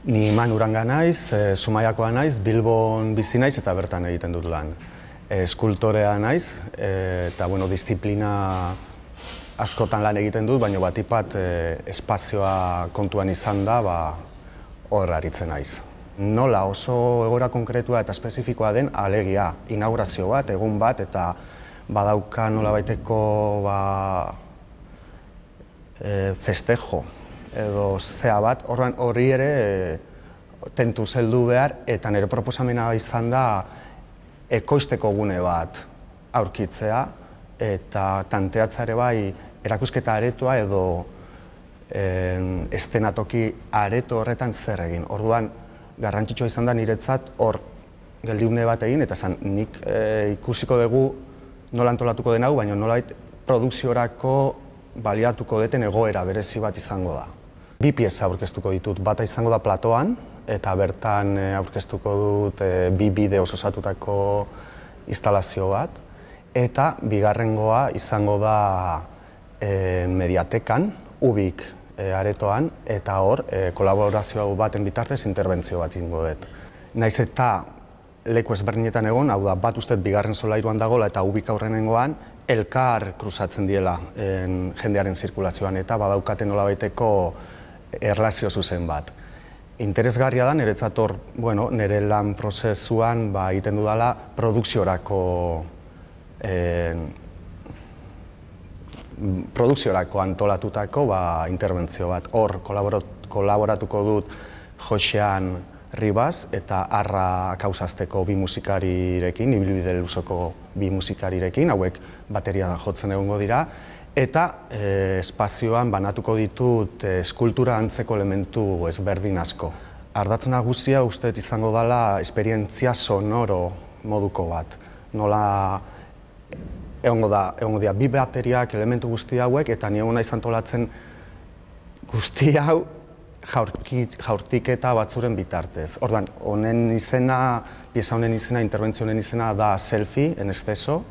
Ni iman uranga naiz, e, sumaiakoa naiz, bilbon bizi naiz eta bertan egiten dut lan. E, eskultorea naiz eh, eta, bueno, disziplina askotan lan egiten dut, baina batipat espazioa kontuan izan da, ba, hor aritzen naiz. Nola oso egora konkretua eta espezifikoa den alegia, inaugurazio bat, egun bat, eta badauka nola baiteko ba, festejo, edo zea bat, horren horri ere e, tentu zeldu behar, eta nire proposamena izan da ekoizteko gune bat aurkitzea, eta tanteatzare bai erakusketa aretoa edo estenatoki areto horretan zer egin. Orduan, garrantzitsua izan da niretzat hor geldiune bat egin, eta zan nik e, ikusiko dugu nola antolatuko den hau, baina nolait produkziorako baliatuko deten egoera berezi bat izango da. Bi pieza aurkeztuko ditut, bata izango da platoan, eta bertan eh, aurkeztuko dut e, bi bide osatutako instalazio bat, eta bigarrengoa izango da eh, mediatekan, ubik aretoan, eta hor e, kolaborazioa baten bitartez interbentzio bat ingo dut. Naiz eta leku ezberdinetan egon, hau da, bat ustez bigarren solairuan dagola eta ubik aurrenengoan, elkar krusatzen diela jendearen zirkulazioan, eta badaukaten nolabaiteko erlazio zuzen bat. Interesgarria da, nire hor bueno, nire lan prozesuan, ba, iten dudala, produkziorako, eh, produkziorako antolatutako, ba, interbentzio bat. Hor, kolaboratuko dut Josean Ribaz eta Arra Kauzazteko bi musikarirekin, ibilbide luzoko bi musikarirekin, hauek bateria jotzen egongo dira, eta eh, espazioan banatuko ditut e, eskultura antzeko elementu ezberdin asko. Ardatzen nagusia uste izango dela esperientzia sonoro moduko bat. Nola egongo da, egongo bi bateriak elementu guzti hauek eta ni egona izan tolatzen guzti hau jaurkit, jaurtiketa batzuren bitartez. Ordan honen izena, pieza honen izena, interbentzio honen izena da selfie, en exceso,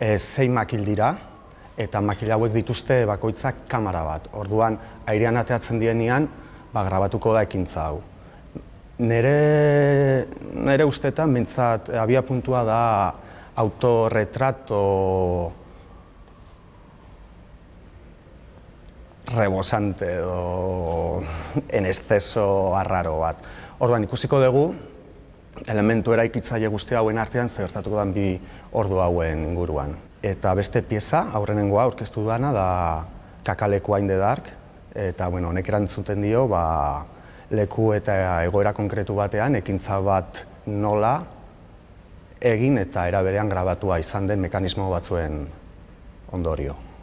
e, eh, zein makil dira, eta makila hauek dituzte bakoitzak kamera bat. Orduan airean ateratzen dienean, ba grabatuko da ekintza hau. Nere nere ustetan mintzat abia puntua da autorretrato rebosante edo en exceso arraro bat. Orduan ikusiko dugu elementu eraikitzaile guzti hauen artean zertatuko da bi ordu hauen guruan. Eta beste pieza, aurrenengoa aurkeztu dana da kakaleku hain dedark. Eta, bueno, honek erantzuten dio, ba, leku eta egoera konkretu batean, ekintza bat nola, egin eta eraberean grabatua izan den mekanismo batzuen ondorio.